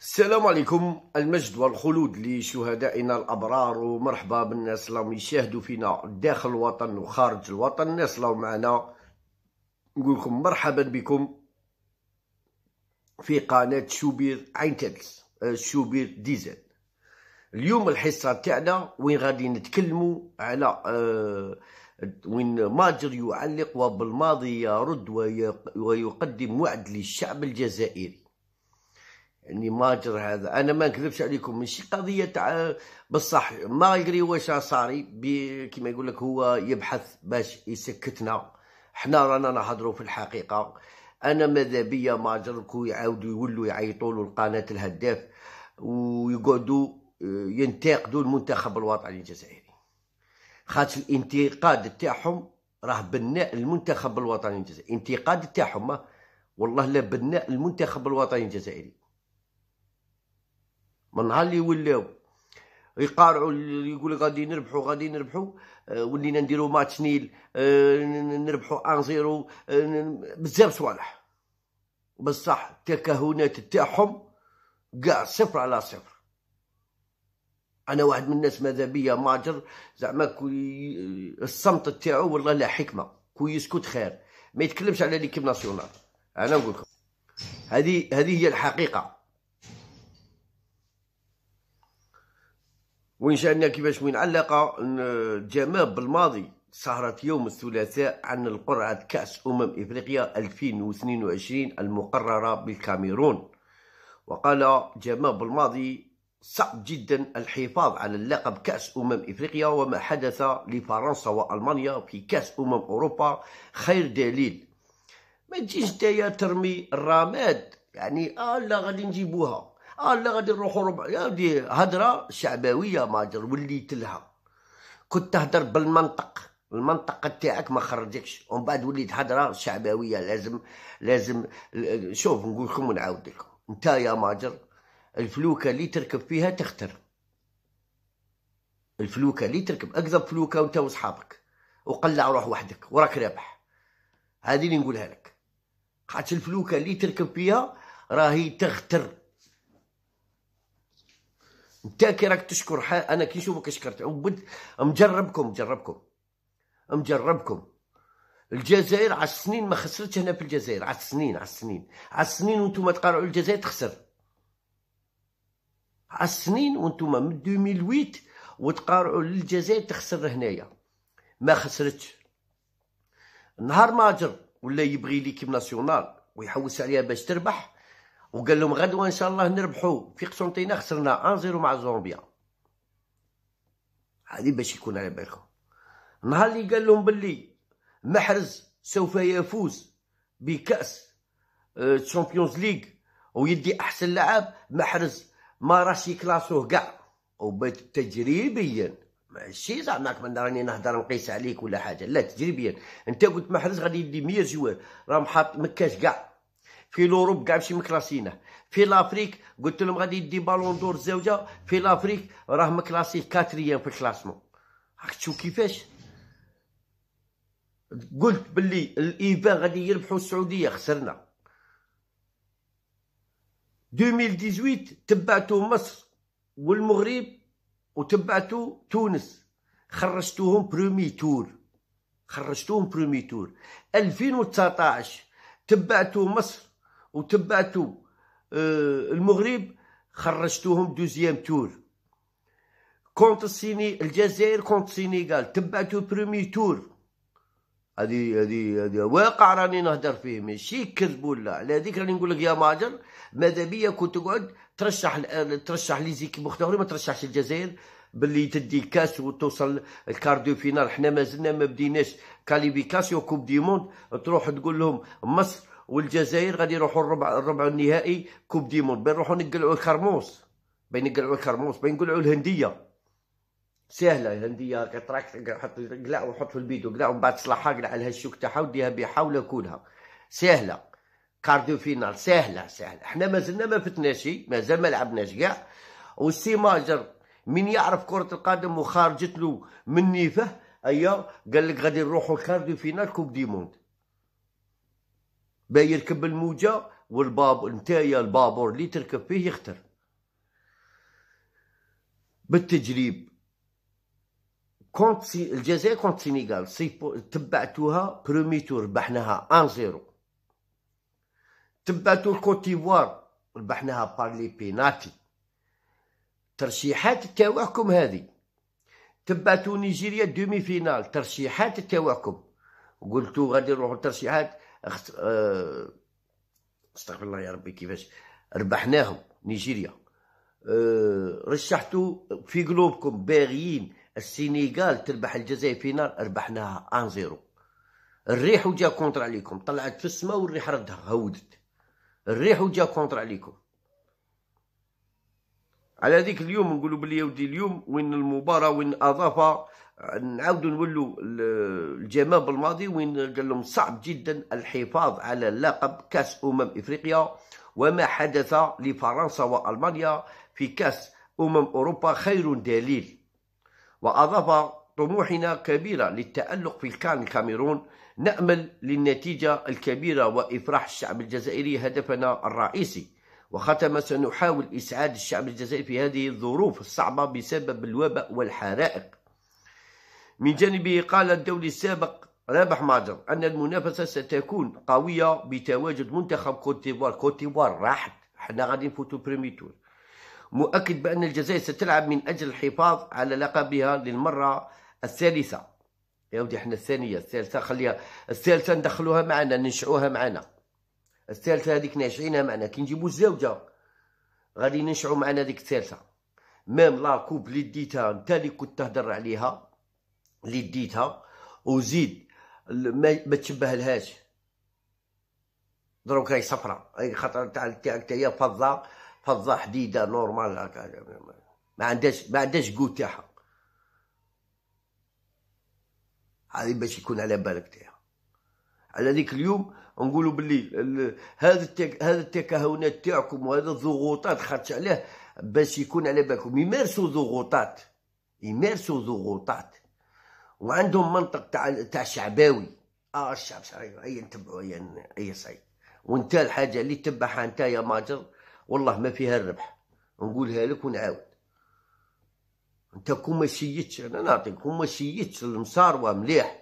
السلام عليكم المجد والخلود لشهدائنا الابرار ومرحبا بالناس اللي راهم يشاهدوا فينا داخل الوطن وخارج الوطن الناس اللي معنا نقول لكم مرحبا بكم في قناه شوبير عين تلس آه، شوبير ديزل اليوم الحصه تاعنا وين غادي نتكلموا على آه، وين ماجر يعلق وبالماضي يرد ويقدم وعد للشعب الجزائري يعني ماجر هذا انا ما نكذبش عليكم ماشي قضيه تاع بصح ما يجري واش صاري كيما يقول لك هو يبحث باش يسكتنا حنا رانا نهضروا في الحقيقه انا ماذا بيا ماجر كو يعاودوا يولوا يعيطوا له القناه الهداف ويقعدوا آه، ينتقدوا المنتخب الوطني الجزائري خاطر الانتقاد تاعهم راه بناء المنتخب الوطني الجزائري انتقاد تاعهم والله لا بناء المنتخب الوطني الجزائري من نهار اللي ولاو يقارعوا يقول غادي نربحوا غادي نربحوا آه، ولينا نديروا ماتش نيل آه، نربحوا ان زيرو آه، بزاف صوالح بصح التكهنات تاعهم كاع صفر على صفر انا واحد من الناس ماذا بيا ماجر زعما الصمت تاعو والله لا حكمه كو يسكت خير ما يتكلمش على ليكيب ناسيونال انا نقول لكم هذه هذه هي الحقيقه وين جانا كيفاش وين علق الجماب بالماضي سهرة يوم الثلاثاء عن القرعة كأس أمم إفريقيا 2022 المقررة بالكاميرون وقال جمال بالماضي صعب جدا الحفاظ على اللقب كأس أمم إفريقيا وما حدث لفرنسا وألمانيا في كأس أمم أوروبا خير دليل ما تجيش ترمي الرماد يعني آه لا غادي نجيبوها اه لا غادي نروحوا ربع هادي هضره شعبويه ماجر وليت لها كنت تهضر بالمنطق المنطقه تاعك ما خرجكش ومن بعد وليت هضره شعبويه لازم لازم شوف نقول لكم ونعاود لكم انت يا ماجر الفلوكه اللي تركب فيها تختر الفلوكه اللي تركب اكذب فلوكه وانت وصحابك وقلع روح وحدك وراك رابح هذه اللي نقولها لك خاطر الفلوكه اللي تركب فيها راهي تختر انت كي راك تشكر حال انا كي نشوفك شكرت عبد مجربكم مجربكم مجربكم الجزائر 10 سنين ما خسرتش هنا في الجزائر 10 سنين 10 سنين 10 سنين وانتم تقارعوا الجزائر تخسر 10 سنين وانتم من 2008 وتقارعوا للجزائر تخسر هنايا ما خسرتش نهار ماجر ولا يبغي ليكيب ناسيونال ويحوس عليها باش تربح وقال لهم غدوه ان شاء الله نربحوا في قسنطينه خسرنا 1 مع زومبيا هذه باش يكون على بالكم النهار اللي قال لهم باللي محرز سوف يفوز بكاس تشامبيونز آه، ليغ ويدي احسن لاعب محرز ما راش يكلاسوه كاع تجريبيا ماشي زعما كنا راني نهضر نقيس عليك ولا حاجه لا تجريبيا انت قلت محرز غادي يدي 100 جوار راه محط مكاش كاع في لوروب كاع ماشي مكلاسيناه في لافريك قلت لهم غادي يدي بالون دور الزوجه في لافريك راه مكلاسيه كاتريام في الكلاسمون راك تشوف كيفاش قلت باللي الايفا غادي يربحوا السعوديه خسرنا 2018 تبعتو مصر والمغرب وتبعتو تونس خرجتوهم برومي تور خرجتوهم برومي تور 2019 تبعتو مصر وتبعتوا آه، المغرب خرجتوهم دوزيام تور كونت السيني الجزائر كونت السينيغال تبعتوا برومي تور هادي هادي هادي واقع راني نهدر فيه ماشي كذب ولا على هذيك راني نقول لك يا ماجر ماذا بيا كنت تقعد ترشح آه، ترشح لي زيكيب مختارين ما ترشحش الجزائر باللي تدي كاس وتوصل الكاردو فينال حنا مازلنا ما بديناش كاليفيكاسيون كوب دي موند تروح تقول لهم مصر والجزائر غادي يروحوا الربع الربع النهائي كوب ديمون بين نروحوا نقلعوا الكرموس بين نقلعوا الكرموس بين نقلعوا الهنديه سهله الهنديه كتراك حط قلع وحط في البيدو قلع ومن بعد صلحها قلع لها الشوك تاعها وديها بها ولا كولها سهله كارديو فينال سهله سهله حنا مازلنا ما فتناش مازال ما لعبناش كاع والسي ماجر من يعرف كرة القدم وخرجت له من نيفه ايا أيوه، قال لك غادي نروحوا الكارديو فينال كوب دي موند باه يركب الموجه والباب نتايا البابور اللي تركب فيه يختر بالتجريب كونت سي الجزائر كونت سينيغال سي تبعتوها برومي تور ربحناها 1-0 تبعتو الكوت ديفوار ربحناها بار لي بيناتي ترشيحات تاوعكم هذه تبعتو نيجيريا دومي فينال ترشيحات تاوعكم قلتو غادي نروحو ترشيحات اخت أه... استغفر الله يا ربي كيفاش ربحناهم نيجيريا أه... رشحتوا في قلوبكم باغيين السنغال تربح الجزائر في نار ربحناها 1 الريح وجا كونتر عليكم طلعت في السماء والريح ردها هودت الريح وجا كونتر عليكم على هذيك اليوم نقولوا بلي يا ودي اليوم وين المباراه وين اضاف نعاودوا نولوا الجماعه بالماضي وين قال لهم صعب جدا الحفاظ على لقب كاس امم افريقيا وما حدث لفرنسا والمانيا في كاس امم اوروبا خير دليل واضاف طموحنا كبيره للتالق في الكان الكاميرون نامل للنتيجه الكبيره وافراح الشعب الجزائري هدفنا الرئيسي وختم سنحاول إسعاد الشعب الجزائري في هذه الظروف الصعبة بسبب الوباء والحرائق من جانبه قال الدولي السابق رابح ماجر أن المنافسة ستكون قوية بتواجد منتخب كوتيفوار كوتيفوار راحت حنا غادي نفوتو بريمي تور مؤكد بأن الجزائر ستلعب من أجل الحفاظ على لقبها للمرة الثالثة يا ودي حنا الثانية الثالثة خليها الثالثة ندخلوها معنا ننشعوها معنا الثالثه هذيك ناشعينها معنا كي نجيبو الزوجه غادي ننشعو معنا ديك الثالثه ميم لا كوب اللي ديتها نتا اللي كنت تهضر عليها اللي ديتها وزيد ما تشبهلهاش دروك هاي صفرا هاي خاطر تاعك هي فضه فضه حديده نورمال هكا ما عندهاش ما عندهاش قوت تاعها هذه باش يكون على بالك تاعها على ذيك اليوم نقولوا باللي هذا هذا التكهنات تاعكم وهذا الضغوطات خرج عليه باش يكون على بالكم يمارسوا ضغوطات يمارسوا ضغوطات وعندهم منطق تاع تاع شعباوي اه الشعب شعباوي اي نتبعوا اي اي صعيب وانت الحاجه اللي تبعها انت يا ماجر والله ما فيها الربح نقولها لك ونعاود انت كون ما شيتش انا نعطيك كون ما شيتش المسار مليح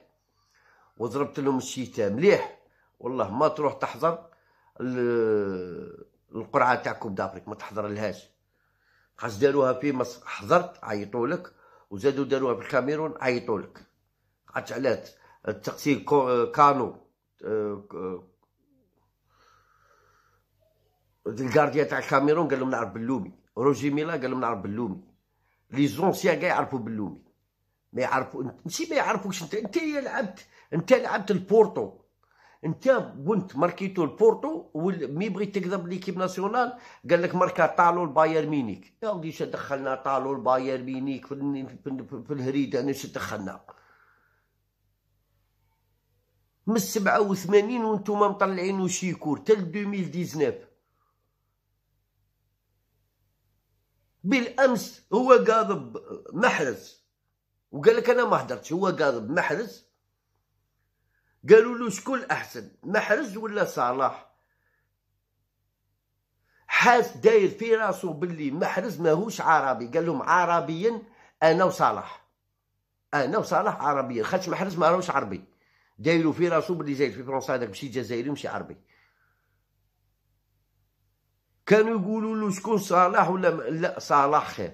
وضربت لهم الشيته مليح والله ما تروح تحضر القرعه تاع كوب دافريك ما تحضر لهاش خاص داروها في مصر حضرت عيطولك وزادوا داروها في الكاميرون عيطولك عادش قعدت على التقسيم كانو آه، الغارديا تاع الكاميرون قال لهم نعرف باللومي روجي ميلا قال لهم نعرف باللومي لي زونسيان كاع يعرفوا باللومي ما يعرفوا ماشي ما يعرفوكش انت انت لعبت انت لعبت البورتو انت بنت ماركيتو البورتو مي بغيت تكذب ليكيب ناسيونال قال لك ماركا طالو الباير مينيك يا ودي اش دخلنا طالو الباير مينيك في الهريدة انا اش دخلنا من 87 وانتم مطلعين شيكور تل 2019 بالامس هو قاضب محرز وقال لك انا ما هدرتش هو قاضب محرز قالوا له شكون احسن محرز ولا صلاح حاس داير في راسو باللي محرز ماهوش عربي قال لهم عربيا انا وصلاح انا وصلاح عربيا خاطش محرز ما راهوش عربي دايروا في راسو باللي جاي في فرنسا هذاك ماشي جزائري ماشي عربي كانوا يقولوا له شكون صلاح ولا لا صلاح خير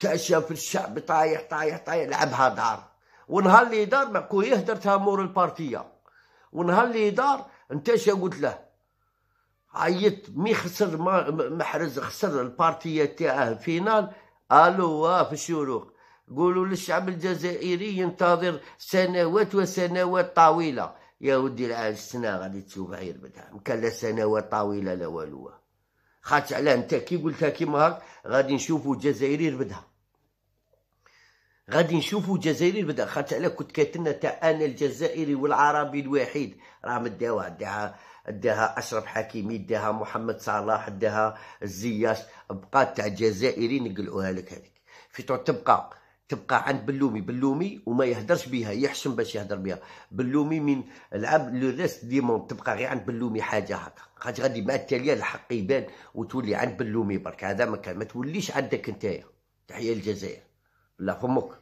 تأشى في الشعب طايح طايح طايح لعبها دار ونهار اللي دار معكو درتها مور البارتيه ونهار اللي دار انت اش قلت له عيط مي خسر محرز خسر البارتيه تاعه فينال الو اه في الشروق قولوا للشعب الجزائري ينتظر سنوات وسنوات طويله يا ودي العام السنه غادي تشوف عير بدها كان لا سنوات طويله لا والو خاطش على انت كي قلتها كيما هاك غادي نشوفوا الجزائري يربدها غادي نشوفوا جزائري بدا خاطر علاه كنت كاتلنا تاع انا الجزائري والعربي الوحيد راه مداوها داها داها اشرف حكيمي داها محمد صلاح داها الزياش بقات تاع جزائري نقلعوها لك هذيك في تبقى تبقى عند بلومي بلومي وما يهدرش بها يحشم باش يهدر بها بلومي من لعب لو ريست ديمون تبقى غير عند بلومي حاجه هكا خاطر غادي مع التاليه الحق يبان وتولي عند بلومي برك هذا ما كان ما توليش عندك انت تحيه الجزائر la FOMOC.